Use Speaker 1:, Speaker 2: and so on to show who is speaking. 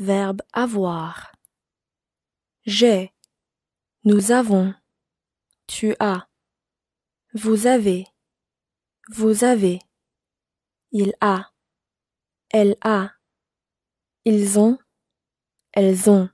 Speaker 1: Verbe avoir. J'ai. Nous avons. Tu as. Vous avez. Vous avez. Il a. Elle a.
Speaker 2: Ils ont. Elles ont.